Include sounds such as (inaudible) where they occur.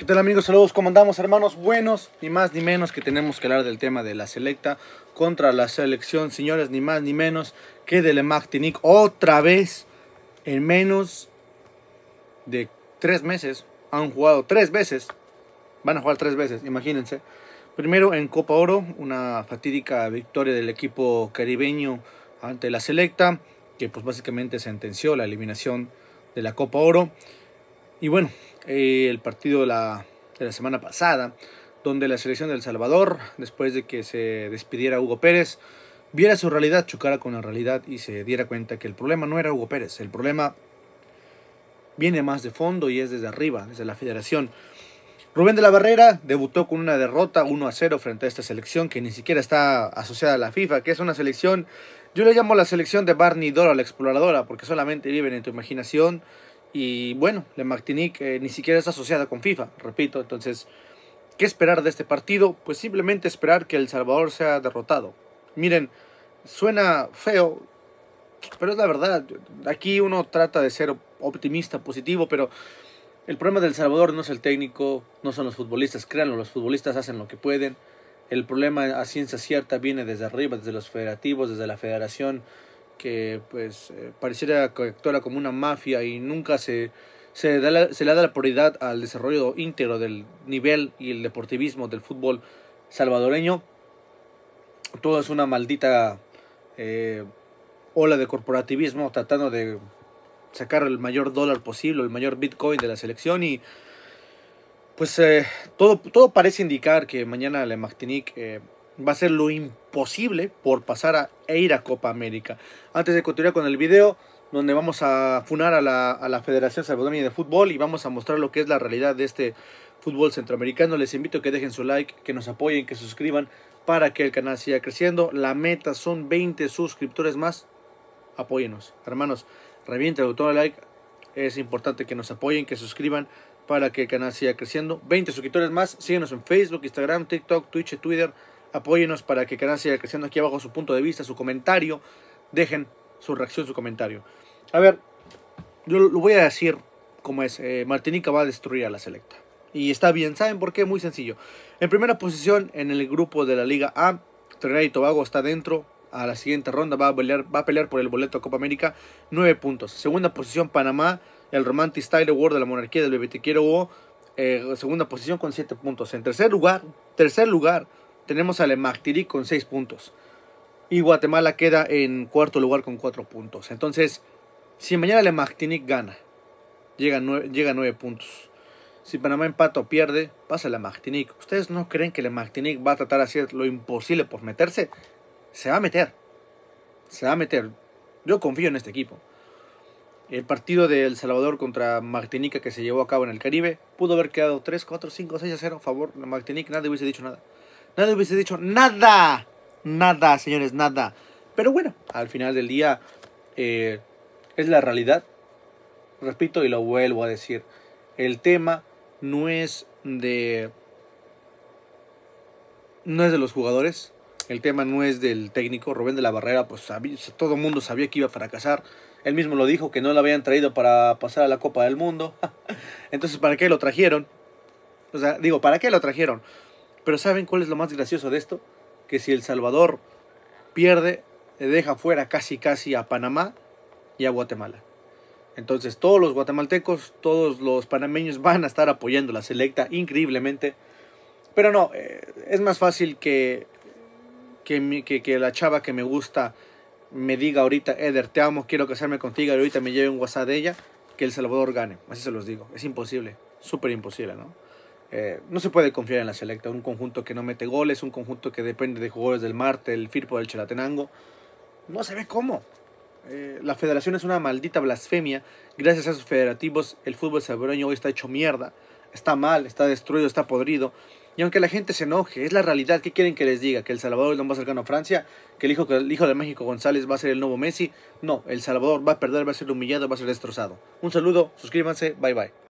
¿Qué tal amigos? Saludos, ¿cómo andamos hermanos? Buenos, ni más ni menos que tenemos que hablar del tema de la selecta contra la selección, señores, ni más ni menos que de Lemactinic otra vez en menos de tres meses. Han jugado tres veces, van a jugar tres veces, imagínense. Primero en Copa Oro, una fatídica victoria del equipo caribeño ante la selecta, que pues básicamente sentenció la eliminación de la Copa Oro. Y bueno, eh, el partido de la, semana pasada, donde la selección del El Salvador, después de que se despidiera Hugo Pérez, viera su realidad, chocara con la realidad y se diera cuenta que el problema no era Hugo Pérez, el problema viene más de fondo y es desde arriba, desde la federación. Rubén de la Barrera debutó con una derrota 1 a 0 frente a esta selección que ni siquiera está asociada a la FIFA, que es una selección, yo le llamo la selección de Barney Dora, la exploradora, porque solamente viven en tu imaginación y bueno, la Martinique eh, ni siquiera es asociada con FIFA, repito. Entonces, ¿qué esperar de este partido? Pues simplemente esperar que El Salvador sea derrotado. Miren, suena feo, pero es la verdad. Aquí uno trata de ser optimista, positivo, pero el problema del Salvador no es el técnico, no son los futbolistas, créanlo, los futbolistas hacen lo que pueden. El problema a ciencia cierta viene desde arriba, desde los federativos, desde la federación, que pues eh, pareciera que como una mafia y nunca se, se, da le da la prioridad al desarrollo íntegro del nivel y el deportivismo del fútbol salvadoreño. Todo es una maldita eh, ola de corporativismo tratando de sacar el mayor dólar posible, el mayor bitcoin de la selección y pues eh, todo, todo parece indicar que mañana le Martinique va a ser lo imposible por pasar a, e ir a Copa América. Antes de continuar con el video, donde vamos a funar a la, Federación Salvadoreña de Fútbol y vamos a mostrar lo que es la realidad de este fútbol centroamericano. Les invito a que dejen su like, que nos apoyen, que suscriban para que el canal siga creciendo. La meta son 20 suscriptores más. Apóyenos, hermanos. Revienta el botón de like. Es importante que nos apoyen, que suscriban para que el canal siga creciendo. 20 suscriptores más. Síguenos en Facebook, Instagram, TikTok, Twitch, Twitter. Apóyenos para que Canal siga creciendo aquí abajo su punto de vista, su comentario. Dejen su reacción, su comentario. A ver, yo lo voy a decir como es. Eh, Martinica va a destruir a la selecta. Y está bien, ¿saben por qué? Muy sencillo. En primera posición en el grupo de la Liga A, Trinidad y Tobago está dentro. A la siguiente ronda va a pelear, va a pelear por el boleto a Copa América, 9 puntos. Segunda posición Panamá, el Romantic Style Award de la monarquía del Bebetiquero O, eh, segunda posición con 7 puntos. En tercer lugar, tercer lugar, tenemos a Le Lemactiri con 6 puntos. Y Guatemala queda en cuarto lugar con 4 puntos. Entonces, si mañana Le Lemactiri gana, llega a 9, puntos. Si Panamá empata o pierde, pasa Lemactinic. ¿Ustedes no creen que Le Martinique va a tratar de hacer lo imposible por meterse? Se va a meter. Se va a meter. Yo confío en este equipo. El partido de El Salvador contra Martinica que se llevó a cabo en el Caribe pudo haber quedado 3, 4, 5, 6 a 0 a favor de Martinica. Nadie hubiese dicho nada. Nadie hubiese dicho nada. Nada, señores, nada. Pero bueno, al final del día eh, es la realidad. Repito y lo vuelvo a decir. El tema no es de... No es de los jugadores. El tema no es del técnico. Rubén de la Barrera, pues todo el mundo sabía que iba a fracasar. Él mismo lo dijo, que no lo habían traído para pasar a la Copa del Mundo. (laughs) Entonces, ¿para qué lo trajeron? O sea, digo, ¿para qué lo trajeron? Pero ¿saben cuál es lo más gracioso de esto? Que si El Salvador pierde, deja fuera casi casi a Panamá y a Guatemala. Entonces todos los guatemaltecos, todos los panameños van a estar apoyando la selecta increíblemente. Pero no, eh, es más fácil que, que, que, la chava que me gusta me diga ahorita, Eder, te amo, quiero casarme contigo y ahorita me lleve un WhatsApp de ella, que El Salvador gane. Así se los digo, es imposible, súper imposible, ¿no? Eh, no se puede confiar en la selecta, un conjunto que no mete goles, un conjunto que depende de jugadores del Marte, el Firpo del Chelatenango, No se ve cómo. Eh, la federación es una maldita blasfemia. Gracias a sus federativos, el fútbol salvadoreño hoy está hecho mierda. Está mal, está destruido, está podrido. Y aunque la gente se enoje, es la realidad. ¿Qué quieren que les diga? ¿Que El Salvador es va más cercano a Francia? ¿Que el hijo, que el hijo de México González va a ser el nuevo Messi? No, El Salvador va a perder, va a ser humillado, va a ser destrozado. Un saludo, suscríbanse, bye bye.